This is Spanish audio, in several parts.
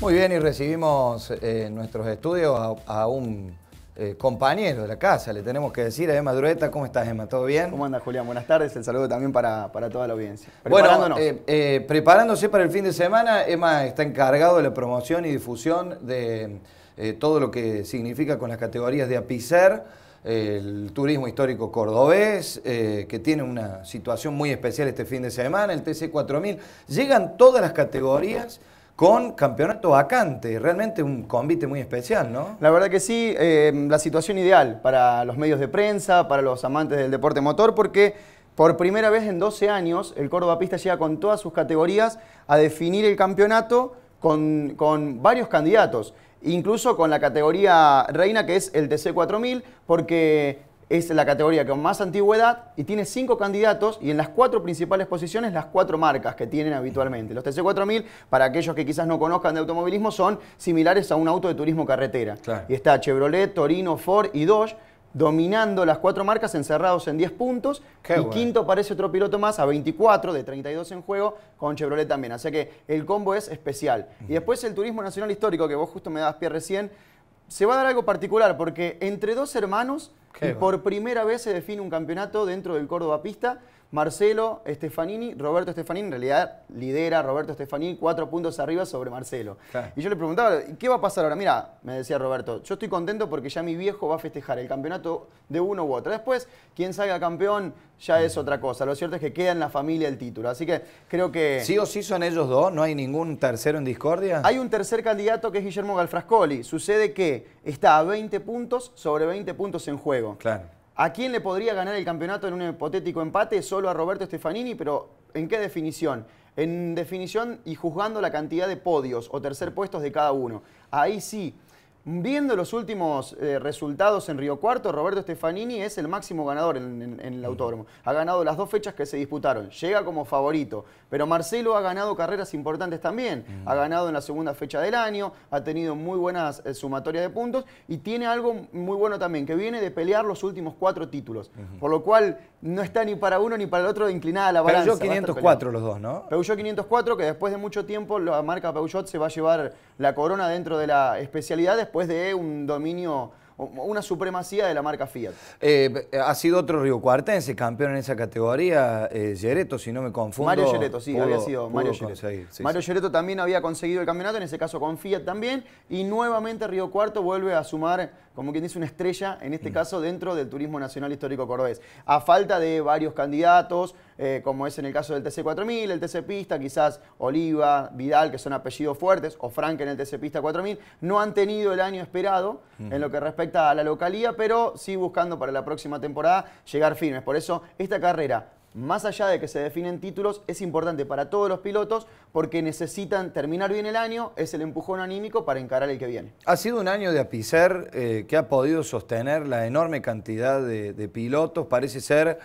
Muy bien, y recibimos en eh, nuestros estudios a, un eh, compañero de la casa, le tenemos que decir a Emma Drueta. ¿Cómo estás, Emma? ¿Todo bien? ¿Cómo andas, Julián? Buenas tardes. El saludo también para, toda la audiencia. Bueno, eh, preparándose para el fin de semana, Emma está encargado de la promoción y difusión de todo lo que significa con las categorías de APICER, el turismo histórico cordobés, que tiene una situación muy especial este fin de semana, el TC4000. Llegan todas las categorías con campeonato vacante. Realmente un convite muy especial, ¿no? La verdad que sí, eh, la situación ideal para los medios de prensa, para los amantes del deporte motor, porque por primera vez en 12 años el Córdoba Pista llega con todas sus categorías a definir el campeonato con, con varios candidatos incluso con la categoría reina que es el TC4000, porque es la categoría con más antigüedad y tiene cinco candidatos y en las cuatro principales posiciones las cuatro marcas que tienen habitualmente. Los TC4000, para aquellos que quizás no conozcan de automovilismo, son similares a un auto de turismo carretera. Y está Chevrolet, Torino, Ford y Dodge dominando las cuatro marcas encerrados en 10 puntos. y quinto parece otro piloto más a 24 de 32 en juego con Chevrolet también. Así que el combo es especial. Y después el Turismo Nacional Histórico, que vos justo me dabas pie recién, se va a dar algo particular porque entre dos hermanos por primera vez se define un campeonato dentro del Córdoba Pista Marcelo Stefanini, Roberto Stefanini, en realidad lidera Roberto Stefanini cuatro puntos arriba sobre Marcelo. Y yo le preguntaba, ¿qué va a pasar ahora? Mira, me decía Roberto, yo estoy contento porque ya mi viejo va a festejar el campeonato de uno u otro. Después, quien salga campeón ya es otra cosa. Lo cierto es que queda en la familia el título. Así que creo que... ¿Sí o sí son ellos dos? ¿No hay ningún tercero en discordia? Hay un tercer candidato que es Guillermo Galfrascoli. Sucede que está a 20 puntos sobre 20 puntos en juego. Claro. ¿A quién le podría ganar el campeonato en un hipotético empate? Solo a Roberto Stefanini, pero ¿en qué definición? En definición y juzgando la cantidad de podios o tercer puestos de cada uno. Ahí sí, Viendo los últimos eh, resultados en Río Cuarto, Roberto Stefanini es el máximo ganador en, el autódromo. Ha ganado las dos fechas que se disputaron. Llega como favorito. Pero Marcelo ha ganado carreras importantes también. Ha ganado en la segunda fecha del año, ha tenido muy buenas eh, sumatoria sumatorias de puntos y tiene algo muy bueno también, que viene de pelear los últimos cuatro títulos. Por lo cual no está ni para uno ni para el otro de inclinada la balanza. Peugeot 504 los dos, ¿no? Peugeot 504, que después de mucho tiempo la marca Peugeot se va a llevar la corona dentro de la especialidad después de un dominio una supremacía de la marca Fiat. Eh, ha sido otro Río Cuartense, campeón en esa categoría, eh, si no me confundo. Mario Gereto, sí, había sido Mario Gereto. también había conseguido el campeonato, en ese caso con Fiat también, y nuevamente Río Cuarto vuelve a sumar, como quien dice, una estrella, en este mm. caso dentro del Turismo Nacional Histórico Cordobés. A falta de varios candidatos, eh, como es en el caso del TC4000, el TC Pista, quizás Oliva, Vidal, que son apellidos fuertes, o Frank en el TC Pista 4000, no han tenido el año esperado en lo que respecta a la localía, pero sí buscando para la próxima temporada llegar firmes. Por eso, esta carrera más allá de que se definen títulos, es importante para todos los pilotos porque necesitan terminar bien el año, es el empujón anímico para encarar el que viene. Ha sido un año de apicer eh, que ha podido sostener la enorme cantidad de pilotos, parece ser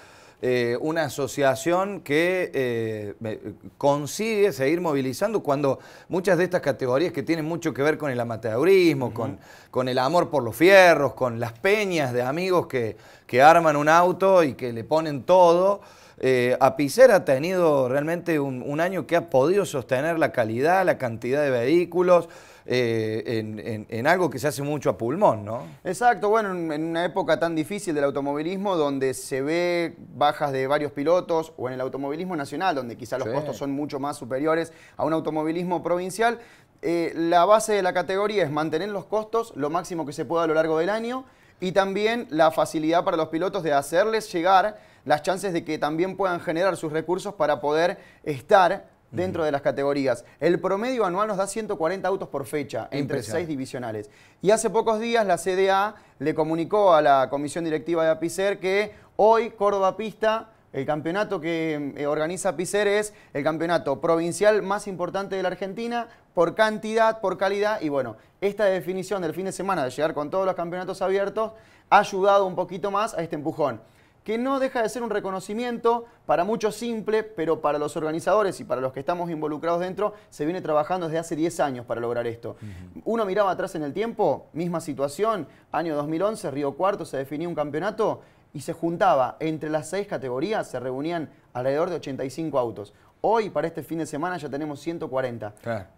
eh, una asociación que eh, consigue seguir movilizando cuando muchas de estas categorías que tienen mucho que ver con el amateurismo, con, con el amor por los fierros, con las peñas de amigos que, que arman un auto y que le ponen todo. Eh, Apicera ha tenido realmente un, año que ha podido sostener la calidad, la cantidad de vehículos, eh, en, algo que se hace mucho a pulmón, ¿no? Exacto, bueno, en una época tan difícil del automovilismo donde se ve bajas de varios pilotos o en el automovilismo nacional, donde quizá los costos son mucho más superiores a un automovilismo provincial, eh, la base de la categoría es mantener los costos lo máximo que se pueda a lo largo del año y también la facilidad para los pilotos de hacerles llegar las chances de que también puedan generar sus recursos para poder estar dentro de las categorías. El promedio anual nos da 140 autos por fecha entre seis divisionales. Y hace pocos días la CDA le comunicó a la comisión directiva de APICER que hoy Córdoba Pista el campeonato que eh, organiza Picer es el campeonato provincial más importante de la Argentina por cantidad, por calidad y bueno, esta definición del fin de semana de llegar con todos los campeonatos abiertos ha ayudado un poquito más a este empujón que no deja de ser un reconocimiento para muchos simple, pero para los organizadores y para los que estamos involucrados dentro, se viene trabajando desde hace 10 años para lograr esto. Uno miraba atrás en el tiempo, misma situación, año 2011, Río Cuarto, se definía un campeonato y se juntaba entre las seis categorías, se reunían alrededor de 85 autos. Hoy, para este fin de semana, ya tenemos 140.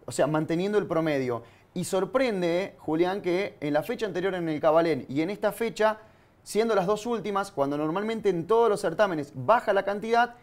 O sea, manteniendo el promedio. Y sorprende, eh, Julián, que en la fecha anterior en el Cabalén y en esta fecha, siendo las dos últimas, cuando normalmente en todos los certámenes baja la cantidad,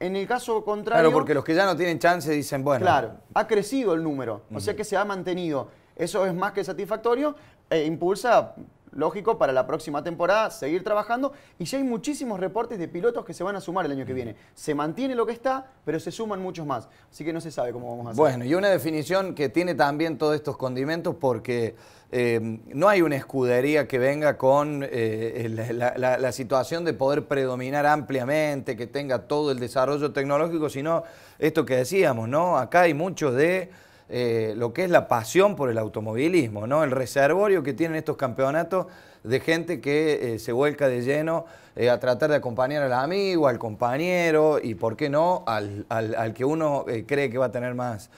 en el caso contrario... Claro, porque los que ya no tienen chance dicen, bueno... Claro, ha crecido el número, o sea que se ha mantenido. Eso es más que satisfactorio e impulsa lógico, para la próxima temporada seguir trabajando. Y ya hay muchísimos reportes de pilotos que se van a sumar el año que viene. Se mantiene lo que está, pero se suman muchos más. Así que no se sabe cómo vamos a hacer. Bueno, y una definición que tiene también todos estos condimentos porque eh, no hay una escudería que venga con eh, la, situación de poder predominar ampliamente, que tenga todo el desarrollo tecnológico, sino esto que decíamos, ¿no? Acá hay muchos de... Eh, lo que es la pasión por el automovilismo, ¿no? El reservorio que tienen estos campeonatos de gente que eh, se vuelca de lleno eh, a tratar de acompañar al amigo, al compañero y, ¿por qué no?, al, que uno eh, cree que va a tener más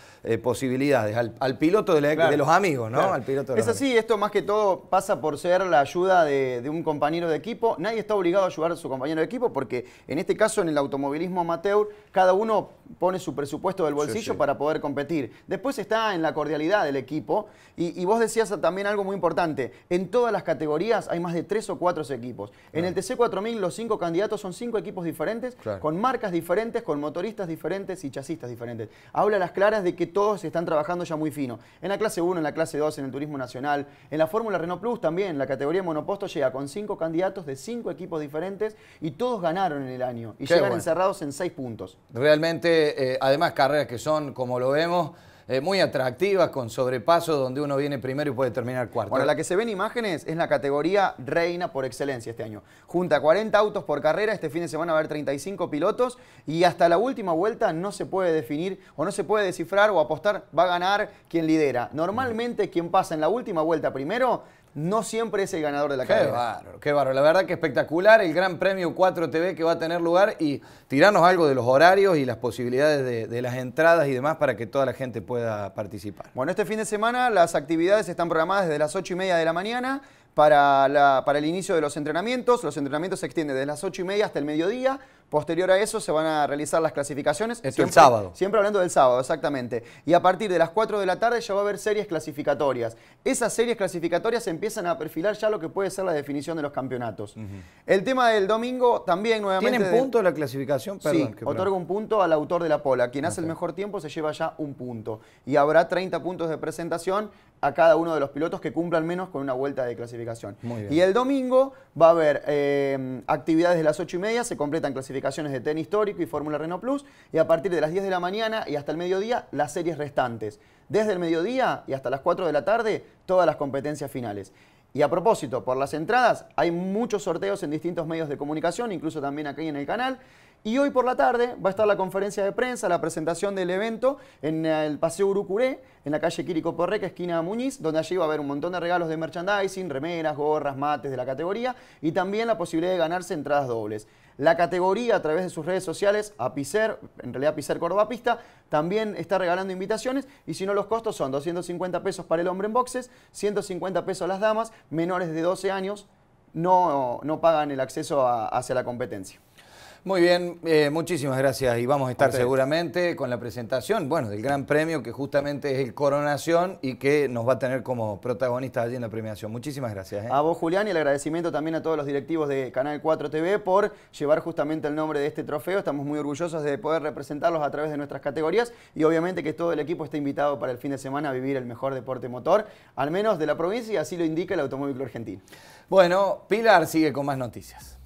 posibilidades, al, piloto de, los amigos, ¿no? Al piloto es así, esto más que todo pasa por ser la ayuda de, un compañero de equipo. Nadie está obligado a ayudar a su compañero de equipo porque en este caso, en el automovilismo amateur, cada uno pone su presupuesto del bolsillo para poder competir. Después está en la cordialidad del equipo y, vos decías también algo muy importante. En todas las categorías hay más de tres o cuatro equipos. En el TC4000 los cinco candidatos son cinco equipos diferentes, con marcas diferentes, con motoristas diferentes y chasistas diferentes. Habla las claras de que todos están trabajando ya muy fino. En la clase 1, en la clase 2, en el turismo nacional, en la Fórmula Renault Plus también, la categoría monoposto llega con cinco candidatos de cinco equipos diferentes y todos ganaron en el año y llegan encerrados en seis puntos. Realmente, eh, además carreras que son, como lo vemos, eh, muy atractivas, con sobrepaso donde uno viene primero y puede terminar cuarto. para la que se ven imágenes es la categoría reina por excelencia este año. Junta 40 autos por carrera, este fin de semana va a haber 35 pilotos y hasta la última vuelta no se puede definir o no se puede descifrar o apostar va a ganar quien lidera. Normalmente quien pasa en la última vuelta primero no siempre es el ganador de la carrera. Qué bárbaro, qué bárbaro. La verdad que espectacular el Gran Premio 4TV que va a tener lugar y tirarnos algo de los horarios y las posibilidades de, las entradas y demás para que toda la gente pueda participar. Bueno, este fin de semana las actividades están programadas desde las 8 y media de la mañana para, para el inicio de los entrenamientos. Los entrenamientos se extienden desde las 8 y media hasta el mediodía. Posterior a eso se van a realizar las clasificaciones. Es el sábado. Siempre hablando del sábado, exactamente. Y a partir de las 4 de la tarde ya va a haber series clasificatorias. Esas series clasificatorias empiezan a perfilar ya lo que puede ser la definición de los campeonatos. El tema del domingo también nuevamente... ¿Tienen punto de... la clasificación? Perdón, sí, otorga un punto al autor de la pola. Quien hace el mejor tiempo se lleva ya un punto. Y habrá 30 puntos de presentación a cada uno de los pilotos que cumplan menos con una vuelta de clasificación. Muy bien. Y el domingo va a haber eh, actividades de las 8 y media, se completan clasificaciones de tenis histórico y Fórmula Renault Plus, y a partir de las 10 de la mañana y hasta el mediodía, las series restantes. Desde el mediodía y hasta las 4 de la tarde, todas las competencias finales. Y a propósito, por las entradas hay muchos sorteos en distintos medios de comunicación, incluso también aquí en el canal. Y hoy por la tarde va a estar la conferencia de prensa, la presentación del evento en el Paseo Urucuré, en la calle Quirico Porreca, esquina Muñiz, donde allí va a haber un montón de regalos de merchandising, remeras, gorras, mates de la categoría y también la posibilidad de ganarse entradas dobles. La categoría a través de sus redes sociales, Apicer, en realidad Apicer Córdoba también está regalando invitaciones y si no los costos son 250 pesos para el hombre en boxes, 150 pesos las damas, menores de 12 años no, no pagan el acceso hacia la competencia. Muy bien, eh, muchísimas gracias y vamos a estar seguramente con la presentación, bueno, del gran premio que justamente es el Coronación y que nos va a tener como protagonistas allí en la premiación. Muchísimas gracias. ¿eh? A vos, Julián, y el agradecimiento también a todos los directivos de Canal 4 TV por llevar justamente el nombre de este trofeo. Estamos muy orgullosos de poder representarlos a través de nuestras categorías y obviamente que todo el equipo está invitado para el fin de semana a vivir el mejor deporte motor, al menos de la provincia, y así lo indica el Automóvil Argentino. Bueno, Pilar sigue con más noticias.